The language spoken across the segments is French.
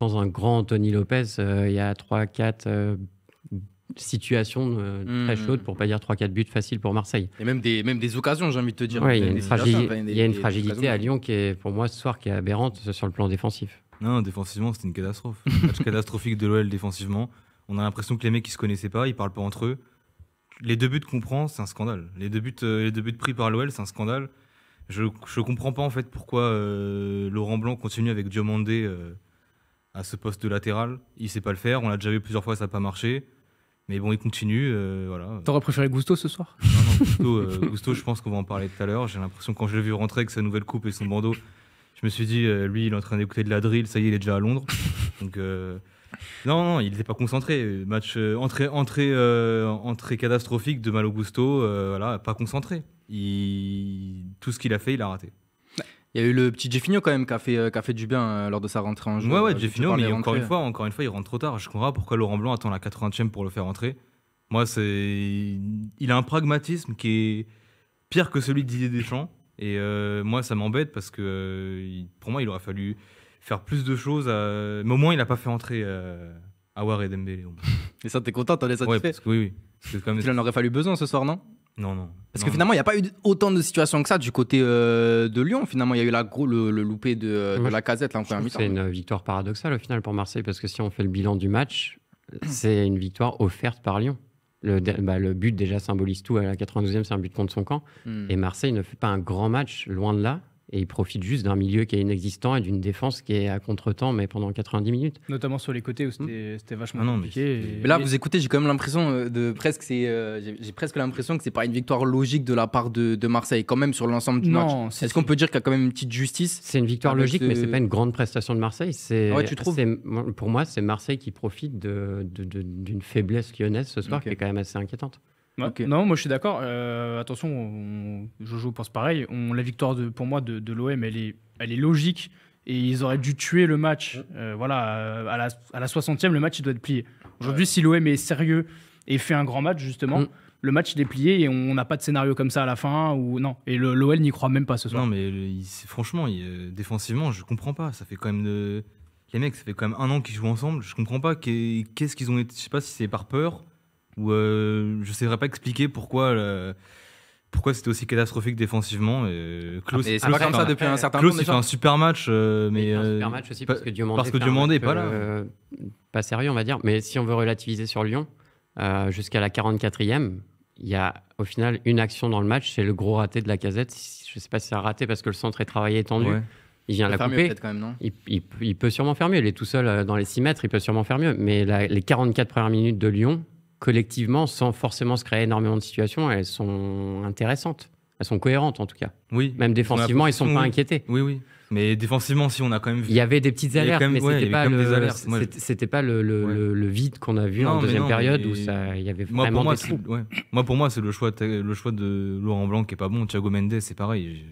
Dans un grand Tony Lopez, euh, il y a 3-4 euh, situations euh, très hmm. chaudes, pour pour pas dire 3-4 buts faciles pour Marseille. Et même des, même des occasions, j'ai envie de te dire. il y a une, fragilité à Lyon qui est, pour moi, ce soir, qui est aberrante sur le plan défensif. Non, défensivement, c'était une catastrophe. match catastrophique de l'OL défensivement. On a l'impression que les mecs, ils se connaissaient pas, ils parlent pas entre eux. Les deux buts qu'on prend, c'est un scandale. Les deux buts, les deux buts pris par l'OL, c'est un scandale. Je, ne comprends pas, en fait, pourquoi Laurent Blanc continue avec Diomandé à ce poste de latéral. Il sait pas le faire. On l'a déjà vu plusieurs fois, ça n'a pas marché. Mais bon, il continue. Euh, voilà. T'aurais préféré Gusto ce soir Non, euh, je pense qu'on va en parler tout à l'heure. J'ai l'impression quand je l'ai vu rentrer avec sa nouvelle coupe et son bandeau, je me suis dit, euh, lui, il est en train d'écouter de la drill, ça y est, il est déjà à Londres. Donc, euh, non, il n'était pas concentré. Match entrée, entrée, entrée, catastrophique de Malo Gusto, voilà, pas concentré. Il... Tout ce qu'il a fait, il a raté. Il y a eu le petit Jeffinho quand même qui a fait, euh, du bien euh, lors de sa rentrée en jeu. Ouais, ouais, euh, Jeffinho, mais encore une, fois, encore une fois, il rentre trop tard. Je comprends pourquoi Laurent Blanc attend la 80e pour le faire rentrer. Moi, c'est. Il a un pragmatisme qui est pire que celui de Deschamps. Et moi, ça m'embête parce que pour moi, il aurait fallu faire plus de choses. Mais au moins, il n'a pas fait entrer Awar et Dembélé. et ça, t'es content, t'en es satisfait Oui, oui. Il en aurait fallu besoin ce soir, non non, non. Parce que finalement, il n'y a pas eu autant de situations que ça du côté euh, de Lyon. Finalement, il y a eu la, le, loupé de, euh, la casette là, C'est une victoire paradoxale au final pour Marseille, parce que si on fait le bilan du match, c'est une victoire offerte par Lyon. Le, bah, but déjà symbolise tout. À la 92e, c'est un but contre son camp. Hmm. Et Marseille ne fait pas un grand match, loin de là. Et il profite juste d'un milieu qui est inexistant et d'une défense qui est à contre-temps, mais pendant 90 minutes. Notamment sur les côtés où c'était hmm. vachement ah compliqué. Mais Là, vous écoutez, j'ai quand même l'impression euh, de presque, c'est, euh, j'ai presque l'impression que c'est pas une victoire logique de la part de, Marseille, quand même sur l'ensemble du match. Est-ce qu'on peut dire qu'il y a quand même une petite justice C'est une victoire logique, ce... mais c'est pas une grande prestation de Marseille. C'est, Pour moi, c'est Marseille qui profite d'une de, faiblesse lyonnaise ce soir qui est quand même assez inquiétante. Non, moi je suis d'accord. Euh, attention, Jojo pense pareil. On, la victoire de, pour moi de, l'OM, elle est, elle est logique et ils auraient dû tuer le match. Euh, voilà, euh, à la, à 60e, le match il doit être plié. Aujourd'hui, si l'OM est sérieux et fait un grand match, justement, mm. le match il est plié et on n'a pas de scénario comme ça à la fin. ou non. Et l'OL n'y croit même pas ce soir. Non, mais franchement, défensivement, je comprends pas. Ça fait quand même Les mecs, ça fait quand même un an qu'ils jouent ensemble. Je comprends pas qu'est-ce qu'ils ont Je sais pas si c'est par peur où euh, je ne saurais pas expliquer pourquoi. Euh, pourquoi c'était aussi catastrophique défensivement euh, ah, c'est pas comme ça depuis un certain temps il fait un super match mais un super match aussi parce que Diomandé n'est pas là pas sérieux on va dire mais si on veut relativiser sur Lyon jusqu'à la 44e il y a au final une action dans le match c'est le gros raté de la casette je sais pas si c'est raté parce que le centre est travaillé et tendu il vient la couper quand même, non il, peut sûrement faire mieux il est tout seul dans les 6 mètres il peut sûrement faire mieux mais les 44 premières minutes de Lyon collectivement, sans forcément se créer énormément de situations, elles sont intéressantes. Elles sont cohérentes en tout cas. Oui. Même défensivement, ils sont pas inquiétés. Oui, oui. Mais défensivement, si on a quand même vu. Il y avait des petites alertes, mais ce c'était pas, le, le, le vide qu'on a vu en deuxième période où ça, il y avait vraiment moi, des troubles. Moi, pour moi, c'est le choix, le choix de Laurent Blanc qui est pas bon. Thiago Mendes, c'est pareil.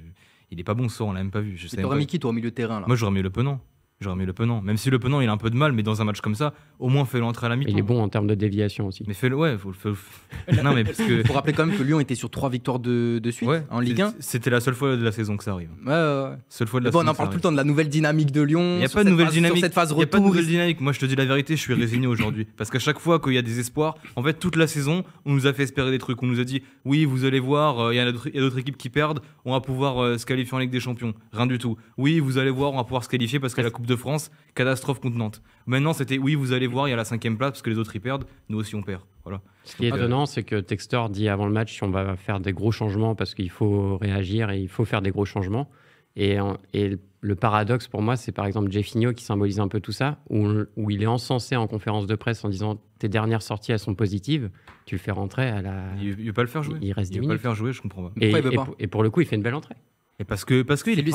Il est pas bon ce soir, on l'a même pas vu. Tu aurais mis qui toi au milieu de terrain là Moi, j'aurais mis Le Penant. J'aurais mis le penant. Même si le penant, il a un peu de mal, mais dans un match comme ça, au moins fais l'entrée à la mi-temps. Il est bon en termes de déviation aussi. Mais fais-le, ouais. Faut, le. non, mais parce que... Faut rappeler quand même que Lyon était sur trois victoires de, de suite en Ligue 1. C'était la seule fois de la saison que ça arrive. Ouais, ouais. Seule fois de la bon, saison On en parle tout le temps de la nouvelle dynamique de Lyon. Il n'y a pas de nouvelle dynamique. Sur cette phase retour. a pas de nouvelle dynamique. Moi, je te dis la vérité, je suis résigné aujourd'hui. Parce qu'à chaque fois qu'il y a des espoirs, en fait, toute la saison, on nous a fait espérer des trucs. On nous a dit, oui, vous allez voir, euh, il y a d'autres équipes qui perdent, on va pouvoir euh, se qualifier en Ligue des Champions. Rien du tout. Oui, vous allez voir, on va pouvoir se qualifier parce que de France, catastrophe contenante. Maintenant, c'était oui, vous allez voir, il y a la cinquième place parce que les autres y perdent, nous aussi on perd. Voilà. Ce qui est étonnant, c'est que Textor dit avant le match si on va faire des gros changements parce qu'il faut réagir et il faut faire des gros changements. Et, et le paradoxe pour moi, c'est par exemple Jeffinho qui symbolise un peu tout ça, où, où, il est encensé en conférence de presse en disant tes dernières sorties elles sont positives, tu le fais rentrer à la. Il, ne veut pas le faire jouer. Il reste il veut pas le faire jouer, je comprends pas. et pour le coup, il fait une belle entrée. Et parce que parce que il, qu'il est,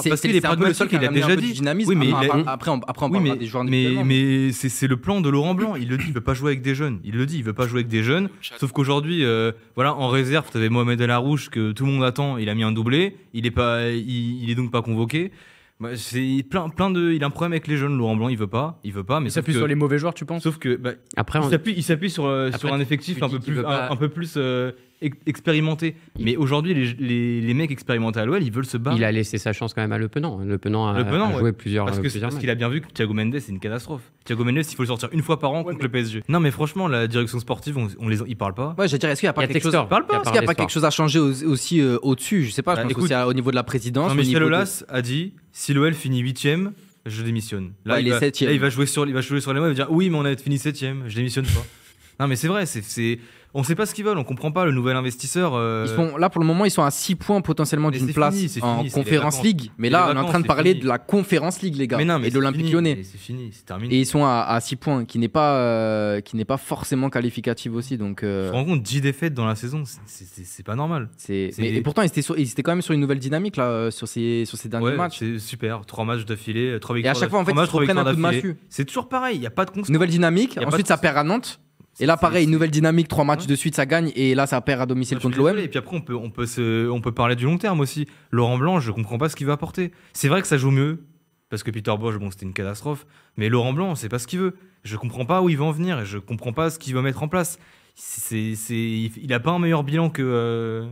le seul qu'il a déjà dit. Dynamisme. mais après, après on, parle des joueurs Mais, mais c'est le plan de Laurent Blanc. Il le dit, il veut pas jouer avec des jeunes. Il le dit, il veut pas jouer avec des jeunes. Sauf qu'aujourd'hui, euh, voilà, en réserve, tu avais Mohamed El Arouche que tout le monde attend. Il a mis un doublé. Il est pas, il, est donc pas convoqué. Bah, c'est plein, plein de, il a un problème avec les jeunes. Laurent Blanc, il veut pas, il veut pas. Mais il s'appuie sur les mauvais joueurs, tu penses Sauf que bah, après, il s'appuie sur, euh, sur un effectif un peu plus, un, peu plus expérimenté. Mais aujourd'hui, les, mecs expérimentés à l'OL, ils veulent se battre. Il a laissé sa chance quand même à Le Penant. Le Penant a, joué plusieurs Parce qu'il a bien vu que Thiago Mendes, c'est une catastrophe. Thiago Mendes, il faut le sortir une fois par an contre le PSG. Non, mais franchement, la direction sportive, on, les, ils parlent pas. est-ce qu'il n'y a pas, quelque, chose... Parle pas. y a pas quelque chose à changer aussi euh, au-dessus Je sais pas, je bah, pense au niveau de la présidence. Michel Aulas a dit si l'OL finit 8 je démissionne. Là, il, est va, il va jouer sur, il va jouer sur les mots, il va dire oui, mais on a fini 7 je démissionne pas. non, mais c'est vrai, c'est on ne sait pas ce qu'ils veulent, on comprend pas le nouvel investisseur. Euh, sont, là pour le moment, ils sont à 6 points potentiellement d'une place en Conférence League. Mais là, on est en train de parler de la Conférence League, les gars, et de l'Olympique Lyonnais. C'est fini, c'est terminé. Et ils sont à, 6 points, qui n'est pas, euh, qui n'est pas forcément qualificatif aussi. Donc, euh... Tu rends compte, 10 défaites dans la saison, c'est pas normal. Mais, et pourtant, ils étaient, ils étaient, quand même sur une nouvelle dynamique là, euh, sur ces, sur ces derniers matchs. C'est super, 3 matchs d'affilée, 3 victoires. Et à chaque fois, en fait, ils reprennent un coup de massue. C'est toujours pareil, il n'y a pas de Nouvelle dynamique, ensuite ça perd à Nantes. Et là, pareil, une nouvelle dynamique, trois matchs de suite, ça gagne. Et là, ça perd à domicile contre l'OM. Et puis après, on peut, on, peut se, on peut parler du long terme aussi. Laurent Blanc, je comprends pas ce qu'il va apporter. C'est vrai que ça joue mieux, parce que Peter Bosch, bon, c'était une catastrophe. Mais Laurent Blanc, on sait pas ce qu'il veut. Je comprends pas où il va en venir. Et je comprends pas ce qu'il va mettre en place. C'est, il a pas un meilleur bilan que. Euh,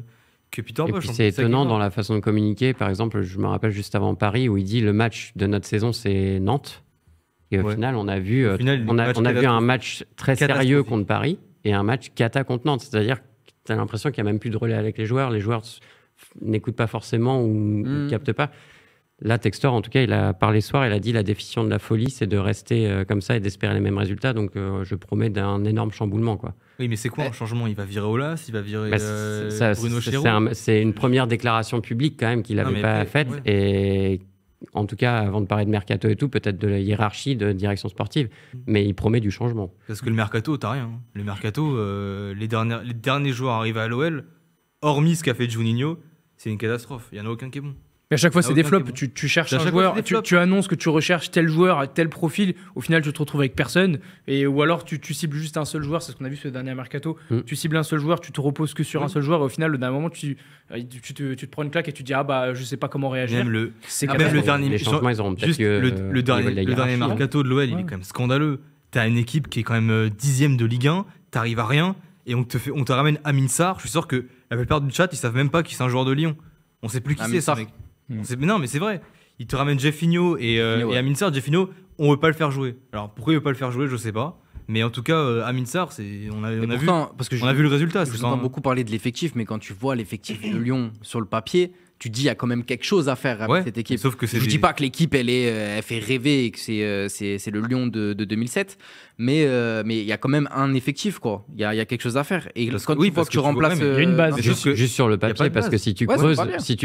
que Peter Bosch. puis hein. c'est étonnant dans la façon de communiquer. Par exemple, je me rappelle juste avant Paris où il dit le match de notre saison, c'est Nantes. Et au final, on a vu, euh, on a, vu un match très sérieux contre Paris et un match cata C'est-à-dire que tu as l'impression qu'il n'y a même plus de relais avec les joueurs. Les joueurs n'écoutent pas forcément ou ne mm. captent pas. Là, Textor, en tout cas, il a parlé ce soir, il a dit la définition de la folie, c'est de rester euh, comme ça et d'espérer les mêmes résultats. Donc, euh, je promets d'un énorme chamboulement. Quoi. Oui, mais c'est quoi un changement Il va virer Olas Il va virer bah, Bruno C'est une première déclaration publique, quand même, qu'il n'avait pas faite et en tout cas, avant de parler de mercato et tout, peut-être de la hiérarchie de direction sportive, mm. mais il promet du changement. Parce que le mercato, t'as rien. Hein. Le mercato, euh, les, derniers, les derniers joueurs arrivés à l'OL, hormis ce qu'a fait Juninho, c'est une catastrophe. Il n'y en a aucun qui est bon. Mais à chaque fois, c'est ah des flops. Tu, tu, cherches un joueur, tu, tu, annonces que tu recherches tel joueur, tel profil. Au final, tu te retrouves avec personne. Et, ou alors, tu, tu cibles juste un seul joueur. C'est ce qu'on a vu ce dernier mercato. Mm. Tu cibles un seul joueur, tu te reposes que sur mm. un seul joueur. Et au final, d'un moment, euh, tu, tu, te, tu, prends une claque et tu dis Ah, bah, je sais pas comment réagir. Même le, ah, même le dernier, le, dernier, le, dernier, hein. mercato de l'OL, il est quand même scandaleux. T'as une équipe qui est quand même euh, dixième de Ligue 1, t'arrives à rien, et on te, fait, on te ramène à Sarr. Je suis sûr que la plupart du chat, ils savent même pas qui c'est un joueur de Lyon. On sait plus qui c'est, ça. Mmh. non, mais c'est vrai. Il te ramène Jeffinho et, euh, et Aminsar. Jeffinho, on veut pas le faire jouer. Alors pourquoi il veut pas le faire jouer, je sais pas. Mais en tout cas, euh, Aminsar, c'est on a, vu parce que on a vu le résultat. Je vous beaucoup parler de l'effectif, mais quand tu vois l'effectif de Lyon sur le papier, tu dis il y a quand même quelque chose à faire avec cette équipe. je ne dis pas que l'équipe elle est, euh, fait rêver et que c'est euh, le Lyon de, 2007, mais euh, mais il y a quand même un effectif quoi. Il y a, y a, quelque chose à faire. Et quand que, tu que, tu remplaces, une base. Juste, sur le papier parce que si tu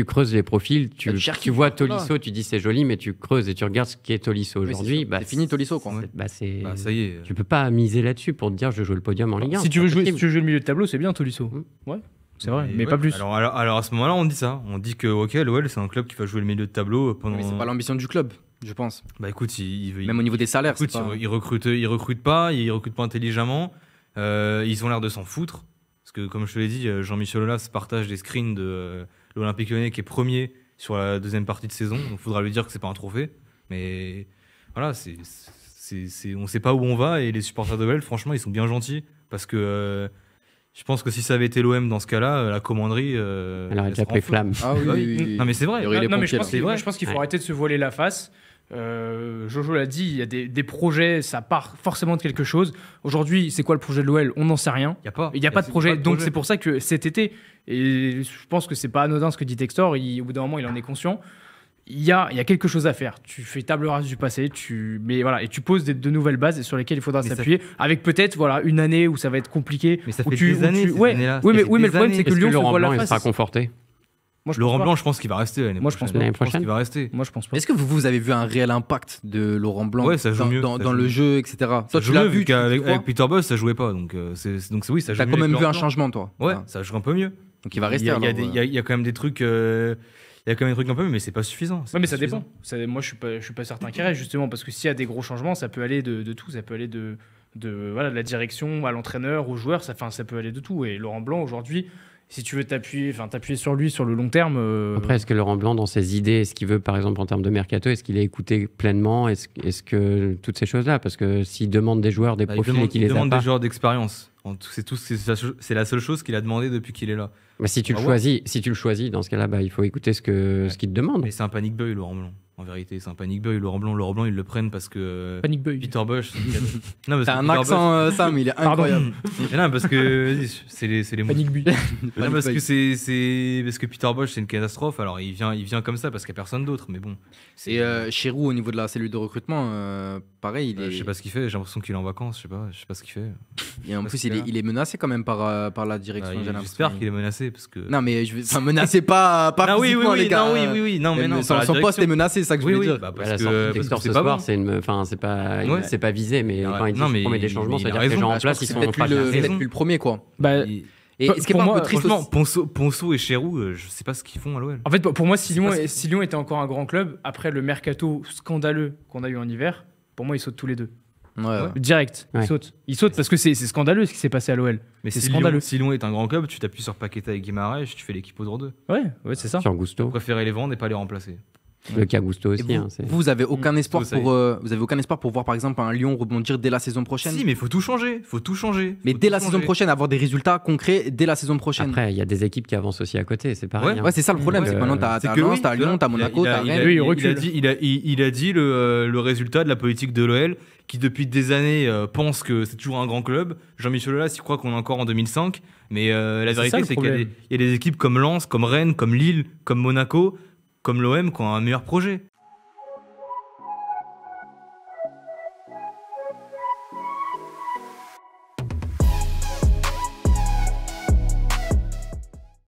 creuses les profils, tu, tu vois Tolisso, tu dis c'est joli, mais tu creuses et tu regardes ce qui est Tolisso aujourd'hui. Bah, c'est fini Tolisso quoi. Bah, bah, ça Tu peux pas miser là-dessus pour te dire je joue le podium en Ligue 1. Si tu veux jouer le milieu de tableau, c'est bien Tolisso. Mmh. Ouais. C'est vrai, mais, pas plus. Alors, à ce moment-là, on dit ça. On dit que ok, l'OL c'est un club qui va jouer le milieu de tableau euh, pendant. Mais c'est pas l'ambition du club, je pense. Bah écoute, il, même au niveau des salaires, écoute, pas... ils, recrutent, recrutent pas, ils recrutent pas intelligemment. Euh, ils ont l'air de s'en foutre parce que comme je te l'ai dit, euh, Jean-Michel Aulas partage des screens de l'Olympique Lyonnais qui est premier sur la deuxième partie de saison. Donc faudra lui dire que c'est pas un trophée, mais voilà, c'est, on sait pas où on va et les supporters de l'OL, e franchement, ils sont bien gentils parce que je pense que si ça avait été l'OM dans ce cas-là, euh, la commanderie. Euh, elle aurait déjà pris flamme. Ah, oui, Non, mais c'est vrai. Non, mais je pense qu'il faut arrêter de se voiler la face. Euh, Jojo l'a dit, il y a des, projets, ça part forcément de quelque chose. Aujourd'hui, c'est quoi le projet de l'OL On n'en sait rien. Il n'y a pas, de, projet, Donc c'est pour ça que cet été, et je pense que c'est pas anodin ce que dit Textor, il, au bout d'un moment il en est conscient, il y a, quelque chose à faire. Tu fais table rase du passé, tu mais voilà et tu poses des, de nouvelles bases sur lesquelles il faudra s'appuyer avec peut-être voilà une année où ça va être compliqué. Mais ça fait des années. oui, mais, oui, mais le problème c'est que, Lyon Laurent Blanc, la il sera conforté. Moi, Laurent Blanc, je pense qu'il va rester. Moi, je pense va rester. Moi, je pense pas. Est-ce que vous, avez vu un réel impact de Laurent Blanc dans, dans, le jeu, etc. Ça toi, tu l'as vu, qu'avec Peter Boss, ça jouait pas. Donc, euh, donc oui, ça joue. T'as quand même vu un changement, toi. Ouais, ça joue un peu mieux. Donc, il va rester. Il y a, quand même des trucs. Euh, il y a quand même des trucs un peu, mais c'est pas suffisant. mais ça dépend. moi, je suis pas, suis pas certain qu'il ait, justement parce que s'il y a des gros changements, ça peut aller de, tout. Ça peut aller de, de, voilà, la direction à l'entraîneur, aux joueurs. Ça, ça peut aller de tout. Et Laurent Blanc aujourd'hui. Si tu veux t'appuyer, enfin t'appuyer sur lui sur le long terme. Euh, Après, est-ce que Laurent Blanc, dans ses idées, est-ce qu'il veut, par exemple, en termes de mercato, est-ce qu'il est écouté pleinement Est-ce que toutes ces choses-là, parce que s'il demande des joueurs, des bah, profils, et qu'il les a Il des joueurs d'expérience. C'est tout, c'est la seule chose qu'il a demandé depuis qu'il est là. Mais si tu le ah choisis, si tu le choisis, dans ce cas-là, bah, il faut écouter ce que ce qu'il te demande. Mais c'est un panic boy Laurent Melon. En vérité, c'est un Panic Boy. Laurent Blanc, Laurent Blanc, ils le prennent parce que. Euh, panic Peter Bosch. T'as un accent, euh, Sam, il est incroyable. parce que. C'est les, les Panic Boy. parce que, c'est, parce que Peter Bosch, c'est une catastrophe. Alors, il vient, il vient comme ça parce qu'il n'y a personne d'autre. Mais bon. Et euh, au niveau de la cellule de recrutement, euh, pareil. Il est... je sais pas ce qu'il fait. J'ai l'impression qu'il est en vacances. Je sais pas, je sais pas ce qu'il fait. Et en plus, il est, il est, menacé quand même par, par la direction. Bah, j'espère qu'il est menacé parce que. Non, mais je vais... enfin, menacé pas. pas non, ah oui, oui, Non, oui, oui, oui. Non, mais non. Son poste est menacé c'est ça que je voulais oui, dire. Bah, parce que, parce que c'est pas soir, c'est une... enfin, c'est pas, c'est pas visé, mais quand il disent non, des changements, ça veut dire que les gens en place, ils sont pas plus le premier, quoi. Bah, et ce qui est pas moi, un peu triste franchement, Ponceau, et Chérou, euh, je sais pas ce qu'ils font à l'OL. En fait, pour moi, si Lyon, si Lyon, était encore un grand club, après le mercato scandaleux qu'on a eu en hiver, pour moi, ils sautent tous les deux. Ouais, Direct, ils sautent. Ils sautent parce que c'est scandaleux ce qui s'est passé à l'OL. Mais c'est si scandaleux. Lyon, si Lyon est un grand club, tu t'appuies sur Paqueta et Guimaraes, tu fais l'équipe au droit d'eux. Ouais, ouais, c'est ça. Sur les vendre et pas les remplacer. Le Cagusto aussi. Vous, hein, avez aucun mmh, espoir pour euh, avez aucun espoir pour voir par exemple un Lyon rebondir dès la saison prochaine. Si mais faut tout changer, faut tout changer. Mais dès la saison prochaine avoir des résultats concrets dès la saison prochaine. Après il y a des équipes qui avancent aussi à côté, c'est pareil. Hein. c'est ça le problème, c'est maintenant t'as tu Lens, t'as Lyon, t'as Monaco, t'as Rennes. il, a dit euh, le, résultat de la politique de l'OL qui depuis des années euh, pense que c'est toujours un grand club. Jean-Michel Aulas, il croit qu'on est encore en 2005, mais la vérité c'est qu'il y a des équipes comme Lens, comme Rennes, comme Lille, comme Monaco comme l'OM qui ont un meilleur projet.